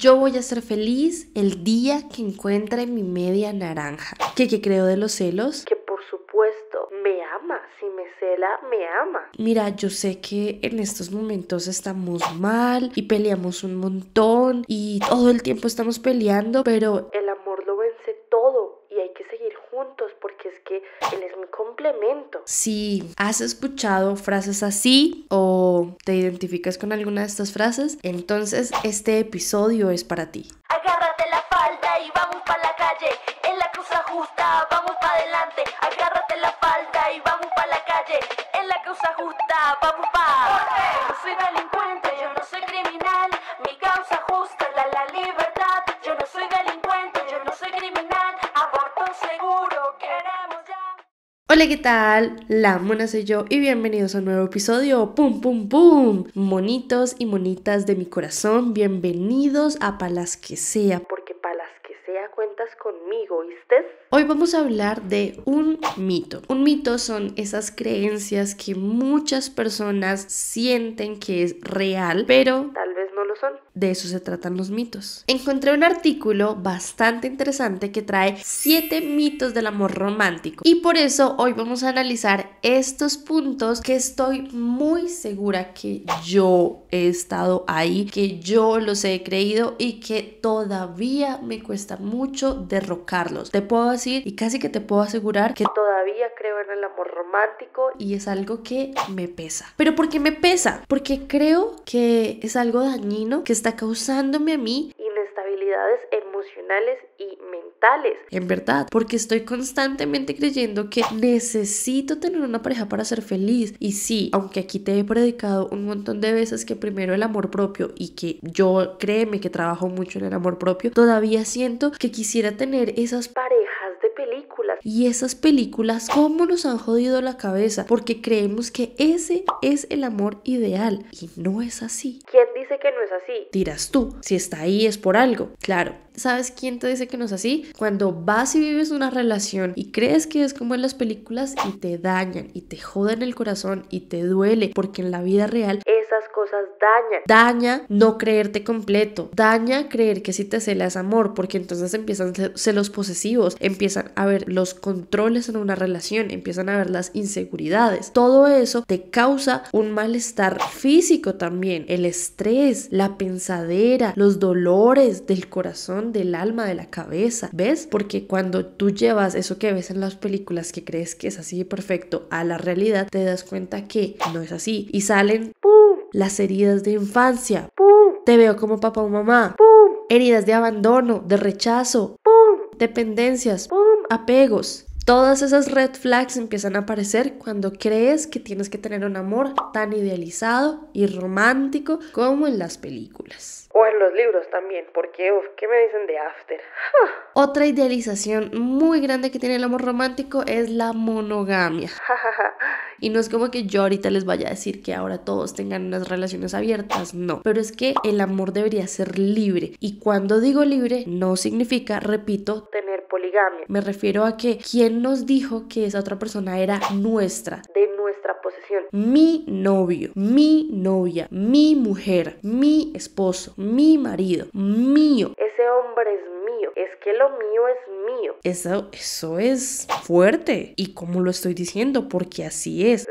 Yo voy a ser feliz el día que encuentre mi media naranja. ¿Qué, qué creo de los celos? Que por supuesto me ama. Si me cela, me ama. Mira, yo sé que en estos momentos estamos mal y peleamos un montón y todo el tiempo estamos peleando, pero el complemento. Si has escuchado frases así o te identificas con alguna de estas frases, entonces este episodio es para ti. Agárrate la falda y vamos para la calle. En la cruz justa, vamos para adelante. Agárrate la falda y vamos para la calle. En la cruz justa, vamos para. Hola, ¿qué tal? La mona soy yo y bienvenidos a un nuevo episodio. ¡Pum, pum, pum! Monitos y monitas de mi corazón, bienvenidos a Palas que sea, porque Palas que sea cuentas conmigo, ¿viste? Hoy vamos a hablar de un mito. Un mito son esas creencias que muchas personas sienten que es real, pero tal vez de eso se tratan los mitos. Encontré un artículo bastante interesante que trae 7 mitos del amor romántico. Y por eso hoy vamos a analizar estos puntos que estoy muy segura que yo he estado ahí, que yo los he creído y que todavía me cuesta mucho derrocarlos. Te puedo decir y casi que te puedo asegurar que todavía creo en el amor romántico y es algo que me pesa. ¿Pero por qué me pesa? Porque creo que es algo dañino que está causándome a mí inestabilidades emocionales y mentales. En verdad, porque estoy constantemente creyendo que necesito tener una pareja para ser feliz. Y sí, aunque aquí te he predicado un montón de veces que primero el amor propio y que yo créeme que trabajo mucho en el amor propio, todavía siento que quisiera tener esas parejas de películas. Y esas películas, ¿cómo nos han jodido la cabeza? Porque creemos que ese es el amor ideal y no es así dice que no es así. Dirás tú, si está ahí es por algo. Claro, ¿sabes quién te dice que no es así? Cuando vas y vives una relación y crees que es como en las películas y te dañan y te joden el corazón y te duele porque en la vida real es cosas dañan. Daña no creerte completo. Daña creer que si te celas amor, porque entonces empiezan celos posesivos, empiezan a ver los controles en una relación, empiezan a ver las inseguridades. Todo eso te causa un malestar físico también, el estrés, la pensadera, los dolores del corazón, del alma, de la cabeza. ¿Ves? Porque cuando tú llevas eso que ves en las películas que crees que es así perfecto a la realidad, te das cuenta que no es así y salen las heridas de infancia. Te veo como papá o mamá. Heridas de abandono, de rechazo. Dependencias. Apegos. Todas esas red flags empiezan a aparecer cuando crees que tienes que tener un amor tan idealizado y romántico como en las películas. O en los libros también, porque, uff, ¿qué me dicen de After? Otra idealización muy grande que tiene el amor romántico es la monogamia. y no es como que yo ahorita les vaya a decir que ahora todos tengan unas relaciones abiertas, no. Pero es que el amor debería ser libre. Y cuando digo libre, no significa, repito, tener poligamia. Me refiero a que quién nos dijo que esa otra persona era nuestra, de nuestra posesión. Mi novio, mi novia, mi mujer, mi esposo, mi marido, mío. Ese hombre es mío, es que lo mío es mío. Eso, eso es fuerte. ¿Y como lo estoy diciendo? Porque así es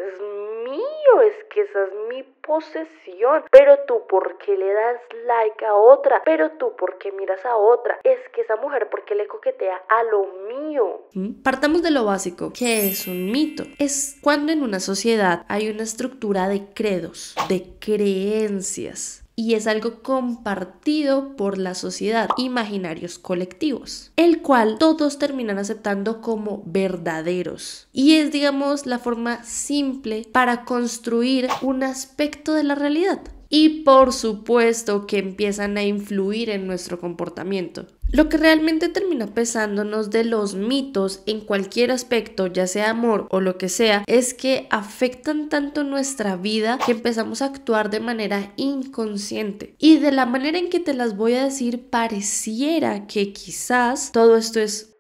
posesión. Pero tú, ¿por qué le das like a otra? Pero tú, ¿por qué miras a otra? Es que esa mujer, ¿por qué le coquetea a lo mío? Mm, partamos de lo básico, que es un mito. Es cuando en una sociedad hay una estructura de credos, de creencias y es algo compartido por la sociedad, imaginarios colectivos, el cual todos terminan aceptando como verdaderos. Y es, digamos, la forma simple para construir un aspecto de la realidad y por supuesto que empiezan a influir en nuestro comportamiento. Lo que realmente termina pesándonos de los mitos en cualquier aspecto, ya sea amor o lo que sea, es que afectan tanto nuestra vida que empezamos a actuar de manera inconsciente. Y de la manera en que te las voy a decir, pareciera que quizás todo esto es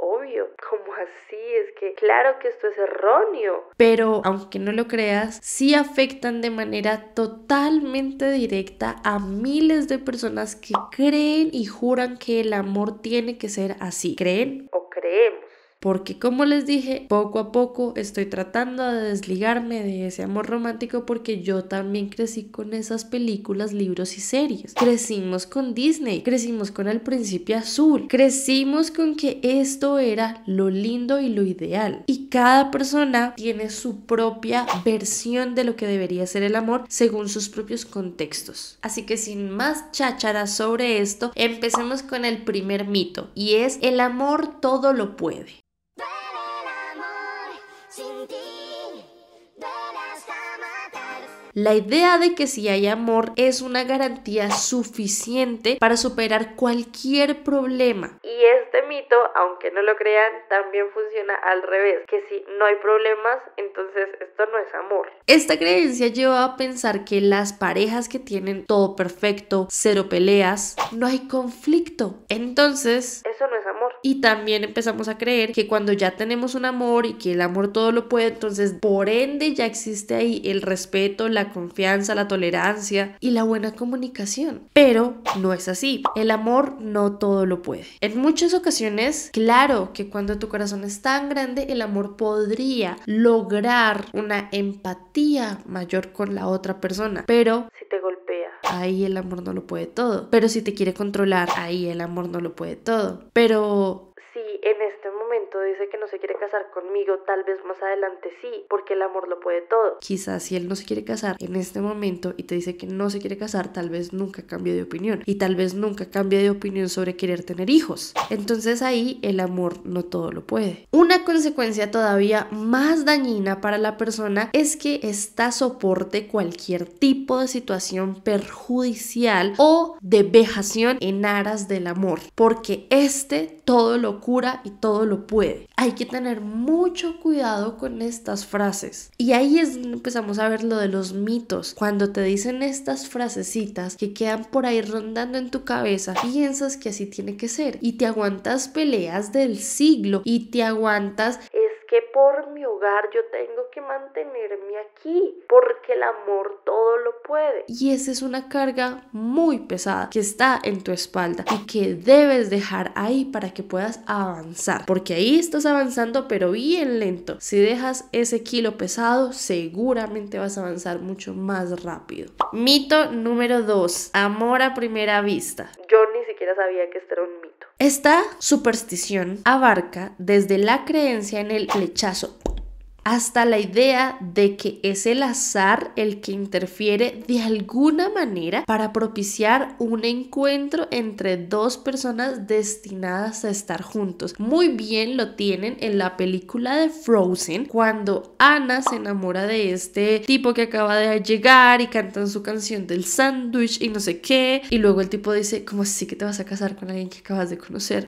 claro que esto es erróneo. Pero aunque no lo creas, sí afectan de manera totalmente directa a miles de personas que creen y juran que el amor tiene que ser así. ¿Creen o creemos? porque como les dije, poco a poco estoy tratando de desligarme de ese amor romántico porque yo también crecí con esas películas, libros y series. Crecimos con Disney, crecimos con El Príncipe Azul, crecimos con que esto era lo lindo y lo ideal. Y cada persona tiene su propia versión de lo que debería ser el amor según sus propios contextos. Así que sin más chácharas sobre esto, empecemos con el primer mito y es el amor todo lo puede. La idea de que si hay amor es una garantía suficiente para superar cualquier problema. Y este mito, aunque no lo crean, también funciona al revés, que si no hay problemas, entonces esto no es amor. Esta creencia lleva a pensar que las parejas que tienen todo perfecto, cero peleas, no hay conflicto. Entonces, eso no es amor y también empezamos a creer que cuando ya tenemos un amor y que el amor todo lo puede, entonces por ende ya existe ahí el respeto, la confianza, la tolerancia y la buena comunicación. Pero no es así. El amor no todo lo puede. En muchas ocasiones, claro que cuando tu corazón es tan grande, el amor podría lograr una empatía mayor con la otra persona. Pero si te golpeas ahí el amor no lo puede todo. Pero si te quiere controlar, ahí el amor no lo puede todo. Pero dice que no se quiere casar conmigo, tal vez más adelante sí, porque el amor lo puede todo. Quizás si él no se quiere casar en este momento y te dice que no se quiere casar, tal vez nunca cambie de opinión y tal vez nunca cambie de opinión sobre querer tener hijos. Entonces ahí el amor no todo lo puede. Una consecuencia todavía más dañina para la persona es que está soporte cualquier tipo de situación perjudicial o de vejación en aras del amor, porque este todo lo cura y todo lo puede hay que tener mucho cuidado con estas frases. Y ahí es empezamos a ver lo de los mitos. Cuando te dicen estas frasecitas que quedan por ahí rondando en tu cabeza, piensas que así tiene que ser y te aguantas peleas del siglo y te aguantas que por mi hogar yo tengo que mantenerme aquí, porque el amor todo lo puede. Y esa es una carga muy pesada que está en tu espalda y que debes dejar ahí para que puedas avanzar, porque ahí estás avanzando pero bien lento. Si dejas ese kilo pesado, seguramente vas a avanzar mucho más rápido. Mito número 2, amor a primera vista. Yo ni siquiera sabía que este era un mito. Esta superstición abarca desde la creencia en el lechazo hasta la idea de que es el azar el que interfiere de alguna manera para propiciar un encuentro entre dos personas destinadas a estar juntos. Muy bien lo tienen en la película de Frozen cuando Ana se enamora de este tipo que acaba de llegar y cantan su canción del sándwich y no sé qué y luego el tipo dice como sí que te vas a casar con alguien que acabas de conocer.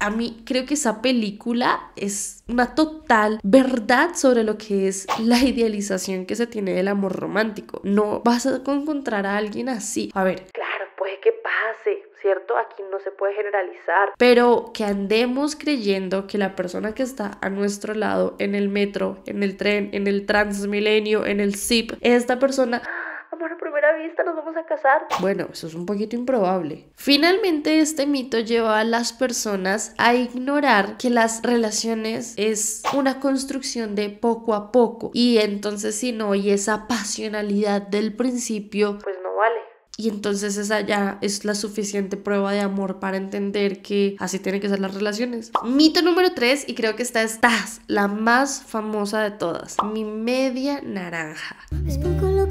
A mí creo que esa película es una total verdad sobre lo que es la idealización que se tiene del amor romántico. No vas a encontrar a alguien así. A ver. Claro, puede que pase, ¿cierto? Aquí no se puede generalizar. Pero que andemos creyendo que la persona que está a nuestro lado en el metro, en el tren, en el transmilenio, en el zip, esta persona vista, nos vamos a casar. Bueno, eso es un poquito improbable. Finalmente, este mito lleva a las personas a ignorar que las relaciones es una construcción de poco a poco. Y entonces, si no hay esa pasionalidad del principio, pues no vale. Y entonces esa ya es la suficiente prueba de amor para entender que así tienen que ser las relaciones. Mito número 3, y creo que esta es la más famosa de todas, mi media naranja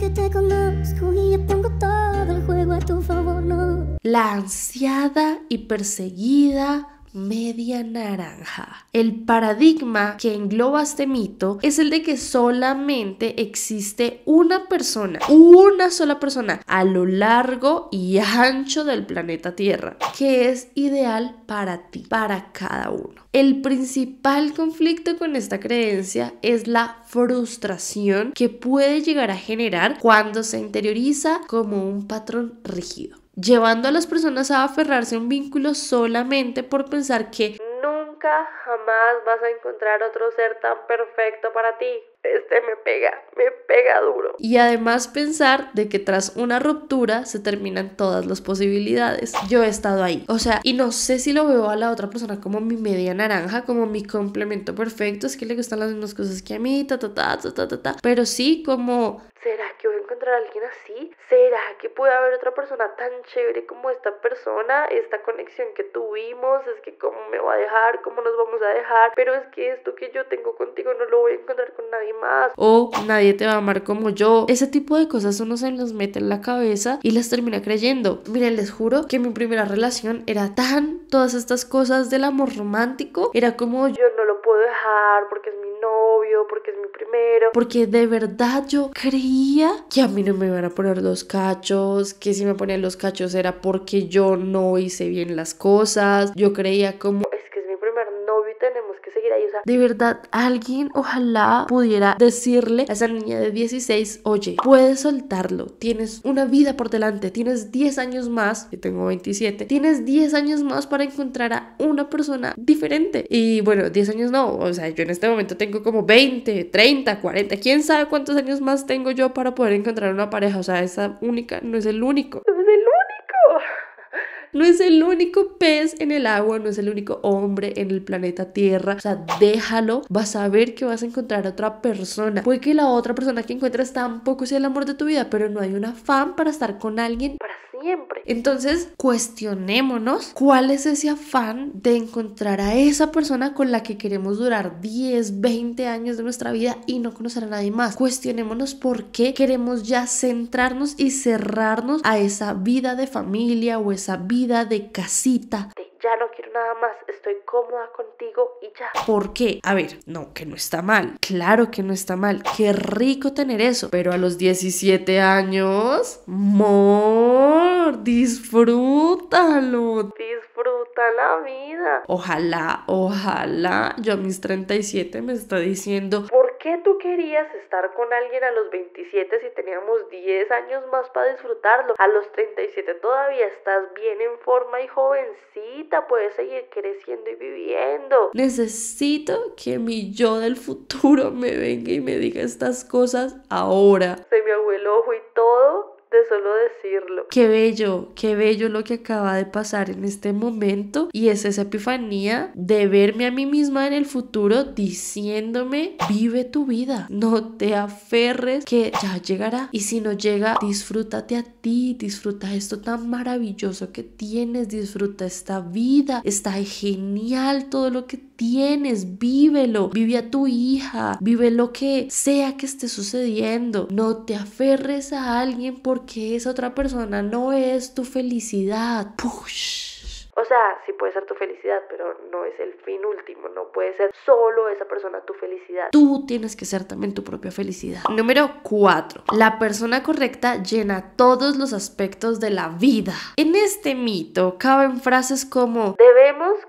que te conozco y yo pongo todo el juego a tu favor, no. La ansiada y perseguida media naranja. El paradigma que engloba este mito es el de que solamente existe una persona, una sola persona a lo largo y ancho del planeta Tierra, que es ideal para ti, para cada uno. El principal conflicto con esta creencia es la frustración que puede llegar a generar cuando se interioriza como un patrón rígido llevando a las personas a aferrarse a un vínculo solamente por pensar que nunca, jamás vas a encontrar otro ser tan perfecto para ti. Este me pega, me pega duro. Y además pensar de que tras una ruptura se terminan todas las posibilidades. Yo he estado ahí. O sea, y no sé si lo veo a la otra persona como mi media naranja, como mi complemento perfecto. Es que le gustan las mismas cosas que a mí, ta, ta, ta, ta, ta, ta. Pero sí como... ¿Será que voy a encontrar a alguien así? ¿será que puede haber otra persona tan chévere como esta persona? Esta conexión que tuvimos, es que cómo me va a dejar, cómo nos vamos a dejar, pero es que esto que yo tengo contigo no lo voy a encontrar con nadie más. O nadie te va a amar como yo. Ese tipo de cosas uno se nos mete en la cabeza y las termina creyendo. Miren, les juro que mi primera relación era tan todas estas cosas del amor romántico, era como yo no lo puedo dejar porque es porque es mi primero. Porque de verdad yo creía que a mí no me iban a poner los cachos, que si me ponían los cachos era porque yo no hice bien las cosas. Yo creía como, es que de verdad, alguien ojalá pudiera decirle a esa niña de 16, oye, puedes soltarlo, tienes una vida por delante, tienes 10 años más, yo tengo 27, tienes 10 años más para encontrar a una persona diferente. Y bueno, 10 años no, o sea, yo en este momento tengo como 20, 30, 40, quién sabe cuántos años más tengo yo para poder encontrar una pareja, o sea, esa única no es el único no es el único pez en el agua, no es el único hombre en el planeta Tierra. O sea, déjalo, vas a ver que vas a encontrar otra persona. Puede que la otra persona que encuentres tampoco sea el amor de tu vida, pero no hay un afán para estar con alguien para siempre. Entonces, cuestionémonos cuál es ese afán de encontrar a esa persona con la que queremos durar 10, 20 años de nuestra vida y no conocer a nadie más. Cuestionémonos por qué queremos ya centrarnos y cerrarnos a esa vida de familia o esa vida de casita. ya no quiero nada más, estoy cómoda contigo y ya. ¿Por qué? A ver, no, que no está mal. Claro que no está mal. Qué rico tener eso. Pero a los 17 años, mor, disfrútalo. Disfruta la vida. Ojalá, ojalá. Yo a mis 37 me está diciendo, tú querías estar con alguien a los 27 si teníamos 10 años más para disfrutarlo? A los 37 todavía estás bien en forma y jovencita, puedes seguir creciendo y viviendo. Necesito que mi yo del futuro me venga y me diga estas cosas ahora. Se mi abuelo ojo y todo de solo decirlo. Qué bello, qué bello lo que acaba de pasar en este momento y es esa epifanía de verme a mí misma en el futuro diciéndome, vive tu vida, no te aferres que ya llegará y si no llega, disfrútate a ti, disfruta esto tan maravilloso que tienes, disfruta esta vida, está genial todo lo que tienes, vívelo, vive a tu hija, vive lo que sea que esté sucediendo. No te aferres a alguien porque esa otra persona no es tu felicidad. O sea, sí puede ser tu felicidad, pero no es el fin último, no puede ser solo esa persona tu felicidad. Tú tienes que ser también tu propia felicidad. Número 4. La persona correcta llena todos los aspectos de la vida. En este mito caben frases como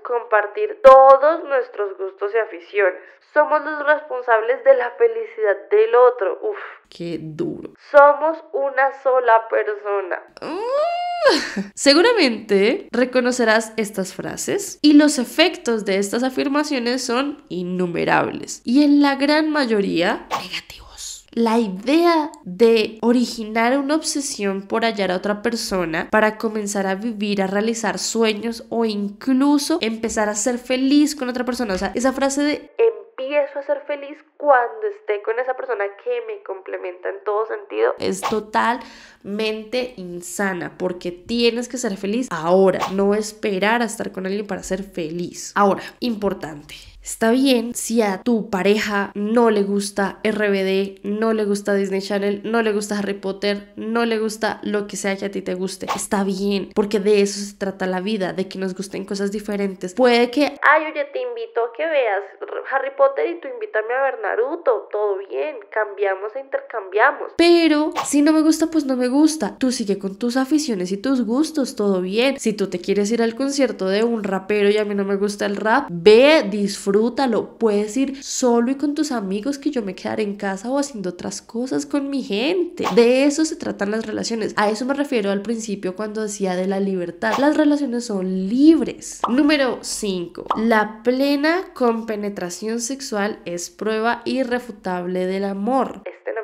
compartir todos nuestros gustos y aficiones. Somos los responsables de la felicidad del otro. Uf. Qué duro. Somos una sola persona. Mm. Seguramente reconocerás estas frases y los efectos de estas afirmaciones son innumerables y en la gran mayoría negativos. La idea de originar una obsesión por hallar a otra persona para comenzar a vivir, a realizar sueños o incluso empezar a ser feliz con otra persona. O sea, esa frase de empiezo a ser feliz cuando esté con esa persona que me complementa en todo sentido es totalmente insana porque tienes que ser feliz ahora, no esperar a estar con alguien para ser feliz. Ahora, importante. Está bien si a tu pareja no le gusta RBD, no le gusta Disney Channel, no le gusta Harry Potter, no le gusta lo que sea que a ti te guste. Está bien, porque de eso se trata la vida, de que nos gusten cosas diferentes. Puede que, ay, oye, te invito a que veas Harry Potter y tú invítame a ver Naruto, todo bien, cambiamos e intercambiamos. Pero si no me gusta, pues no me gusta. Tú sigue con tus aficiones y tus gustos, todo bien. Si tú te quieres ir al concierto de un rapero y a mí no me gusta el rap, ve, disfruta lo Puedes ir solo y con tus amigos que yo me quedaré en casa o haciendo otras cosas con mi gente. De eso se tratan las relaciones. A eso me refiero al principio cuando decía de la libertad. Las relaciones son libres. Número 5. La plena compenetración sexual es prueba irrefutable del amor. Este no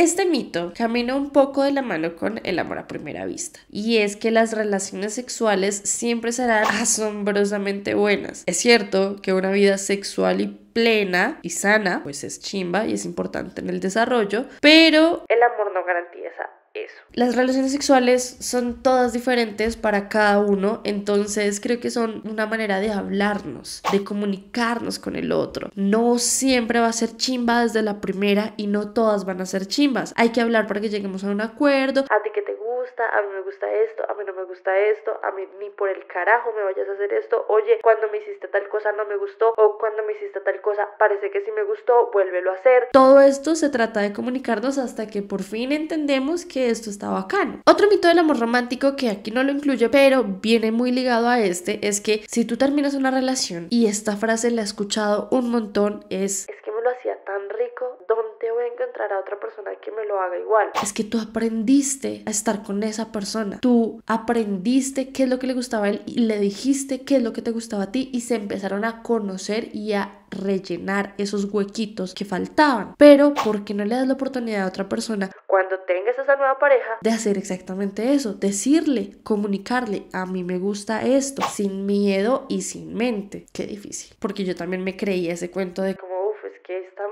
este mito camina un poco de la mano con el amor a primera vista, y es que las relaciones sexuales siempre serán asombrosamente buenas. Es cierto que una vida sexual y plena y sana, pues es chimba y es importante en el desarrollo, pero el amor no garantiza eso. Las relaciones sexuales son todas diferentes para cada uno, entonces creo que son una manera de hablarnos, de comunicarnos con el otro. No siempre va a ser chimba desde la primera y no todas van a ser chimbas. Hay que hablar para que lleguemos a un acuerdo, a mí me gusta esto, a mí no me gusta esto, a mí ni por el carajo me vayas a hacer esto, oye, cuando me hiciste tal cosa no me gustó, o cuando me hiciste tal cosa parece que sí me gustó, vuélvelo a hacer. Todo esto se trata de comunicarnos hasta que por fin entendemos que esto está bacán. Otro mito del amor romántico que aquí no lo incluye, pero viene muy ligado a este, es que si tú terminas una relación y esta frase la he escuchado un montón, es... que a otra persona que me lo haga igual. Es que tú aprendiste a estar con esa persona. Tú aprendiste qué es lo que le gustaba a él y le dijiste qué es lo que te gustaba a ti y se empezaron a conocer y a rellenar esos huequitos que faltaban. Pero, ¿por qué no le das la oportunidad a otra persona cuando tengas esa nueva pareja de hacer exactamente eso? Decirle, comunicarle, a mí me gusta esto, sin miedo y sin mente. Qué difícil. Porque yo también me creía ese cuento de como, uff, es que estamos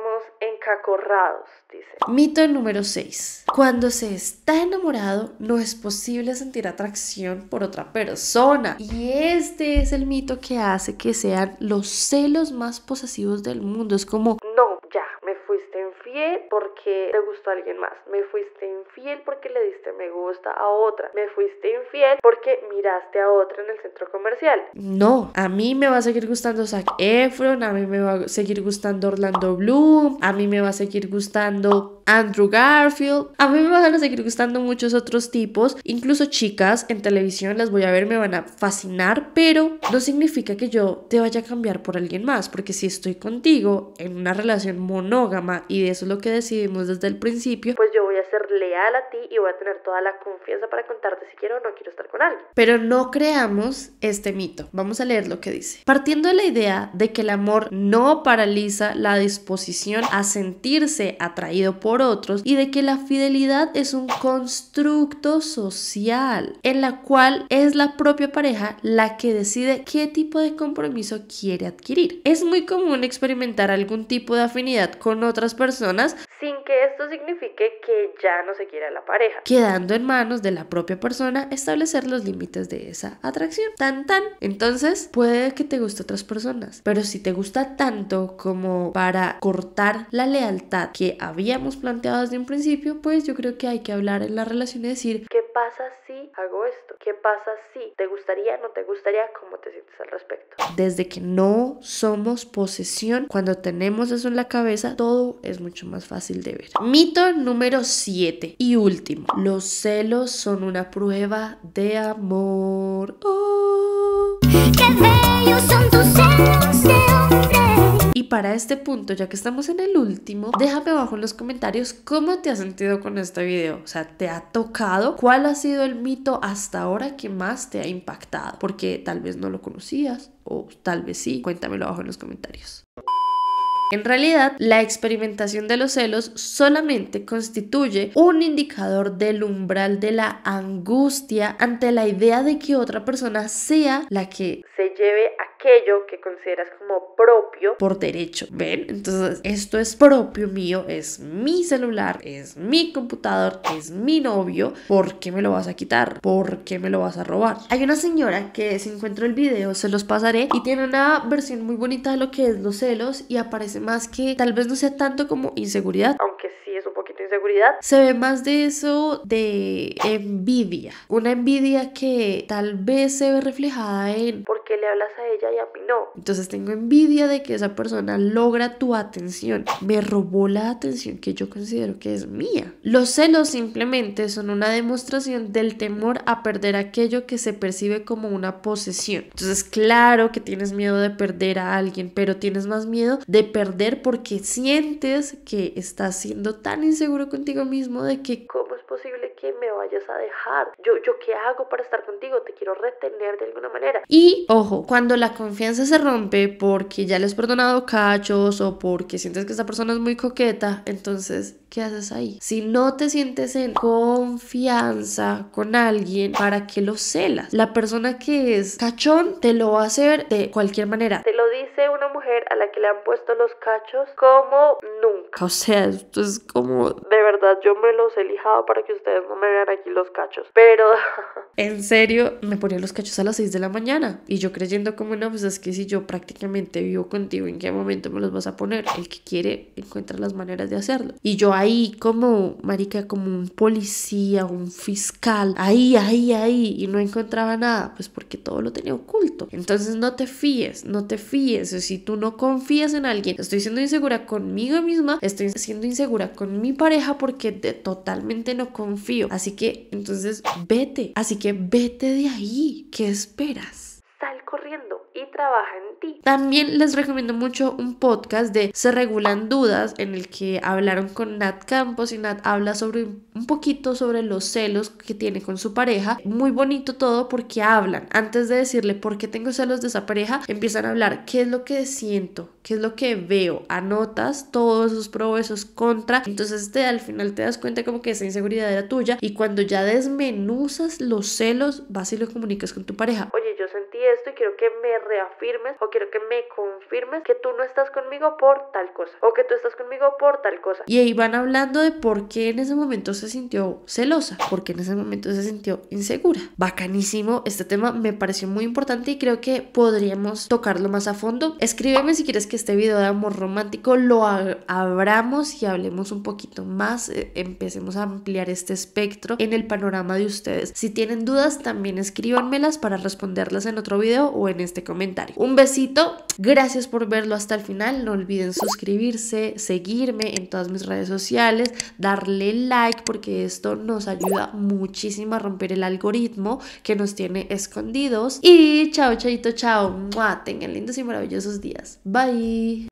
dice. Mito número 6. Cuando se está enamorado, no es posible sentir atracción por otra persona. Y este es el mito que hace que sean los celos más posesivos del mundo. Es como, no, ya, me fuiste infiel porque te gustó alguien más. Me fuiste infiel porque le diste me gusta gusta a otra. Me fuiste infiel porque miraste a otra en el centro comercial. No, a mí me va a seguir gustando Zac Efron, a mí me va a seguir gustando Orlando Bloom, a mí me va a seguir gustando Andrew Garfield. A mí me van a seguir gustando muchos otros tipos, incluso chicas en televisión las voy a ver, me van a fascinar, pero no significa que yo te vaya a cambiar por alguien más, porque si estoy contigo en una relación monógama y de eso es lo que decidimos desde el principio, pues yo voy a ser leal a ti y voy a tener toda la confianza para contarte si quiero o no quiero estar con alguien. Pero no creamos este mito. Vamos a leer lo que dice. Partiendo de la idea de que el amor no paraliza la disposición a sentirse atraído por otros y de que la fidelidad es un constructo social en la cual es la propia pareja la que decide qué tipo de compromiso quiere adquirir. Es muy común experimentar algún tipo de afinidad con otras personas sin que esto signifique que ya no se quiera la pareja, quedando en manos de la propia persona, establecer los límites de esa atracción. Tan tan. Entonces, puede que te guste otras personas, pero si te gusta tanto como para cortar la lealtad que habíamos planteado desde un principio, pues yo creo que hay que hablar en la relación y decir, ¿qué pasa si hago esto? ¿Qué pasa si te gustaría, no te gustaría? ¿Cómo te sientes al respecto? Desde que no somos posesión, cuando tenemos eso en la cabeza, todo es mucho más fácil de ver. Mito número 7 y último, los son una prueba de amor. Y para este punto, ya que estamos en el último, déjame abajo en los comentarios cómo te has sentido con este video. O sea, ¿te ha tocado? ¿Cuál ha sido el mito hasta ahora que más te ha impactado? Porque tal vez no lo conocías o tal vez sí. Cuéntamelo abajo en los comentarios. En realidad, la experimentación de los celos solamente constituye un indicador del umbral de la angustia ante la idea de que otra persona sea la que se lleve a aquello que consideras como propio por derecho. ¿Ven? Entonces, esto es propio mío, es mi celular, es mi computador, es mi novio. ¿Por qué me lo vas a quitar? ¿Por qué me lo vas a robar? Hay una señora que si encuentro el video, se los pasaré y tiene una versión muy bonita de lo que es los celos y aparece más que tal vez no sea tanto como inseguridad, aunque sí es un poquito inseguridad. Se ve más de eso de envidia. Una envidia que tal vez se ve reflejada en que le hablas a ella y a mí no? Entonces tengo envidia de que esa persona logra tu atención. Me robó la atención que yo considero que es mía. Los celos simplemente son una demostración del temor a perder aquello que se percibe como una posesión. Entonces, claro que tienes miedo de perder a alguien, pero tienes más miedo de perder porque sientes que estás siendo tan inseguro contigo mismo de que cómo es posible que me vayas a dejar. Yo, yo qué hago para estar contigo, te quiero retener de alguna manera. Y o Ojo, cuando la confianza se rompe porque ya le has perdonado cachos o porque sientes que esta persona es muy coqueta, entonces ¿qué haces ahí? Si no te sientes en confianza con alguien, ¿para qué lo celas? La persona que es cachón te lo va a hacer de cualquier manera. Te lo dice una mujer a la que le han puesto los cachos como nunca. O sea, esto es como... De verdad, yo me los he lijado para que ustedes no me vean aquí los cachos. Pero... en serio, me ponía los cachos a las 6 de la mañana. Y yo creyendo como, una... pues es que si yo prácticamente vivo contigo, ¿en qué momento me los vas a poner? El que quiere encuentra las maneras de hacerlo. Y yo ahí como, marica, como un policía, un fiscal, ahí, ahí, ahí, y no encontraba nada, pues porque todo lo tenía oculto. Entonces no te fíes, no te fíes, si tú no confías en alguien, estoy siendo insegura conmigo misma, estoy siendo insegura con mi pareja porque totalmente no confío. Así que entonces vete, así que vete de ahí, ¿qué esperas? Sal corriendo y trabaja en ti. También les recomiendo mucho un podcast de Se Regulan Dudas en el que hablaron con Nat Campos y Nat habla sobre un poquito sobre los celos que tiene con su pareja. Muy bonito todo porque hablan. Antes de decirle por qué tengo celos de esa pareja, empiezan a hablar qué es lo que siento, qué es lo que veo, anotas todos esos pros, esos contra, entonces te, al final te das cuenta como que esa inseguridad era tuya y cuando ya desmenuzas los celos, vas y lo comunicas con tu pareja. Oye, yo sentí esto y quiero que me reafirmes o quiero que me confirmes que tú no estás conmigo por tal cosa o que tú estás conmigo por tal cosa. Y ahí van hablando de por qué en ese momento se sintió celosa, por qué en ese momento se sintió insegura. Bacanísimo, este tema me pareció muy importante y creo que podríamos tocarlo más a fondo. Escríbeme si quieres que este video de amor romántico lo abramos y hablemos un poquito más, eh, empecemos a ampliar este espectro en el panorama de ustedes. Si tienen dudas, también escríbanmelas para responderlas en otro video o en este comentario. Un besito, gracias por verlo hasta el final, no olviden suscribirse, seguirme en todas mis redes sociales, darle like porque esto nos ayuda muchísimo a romper el algoritmo que nos tiene escondidos. Y chao, chaito, chao, tengan lindos y maravillosos días. Bye. Bye.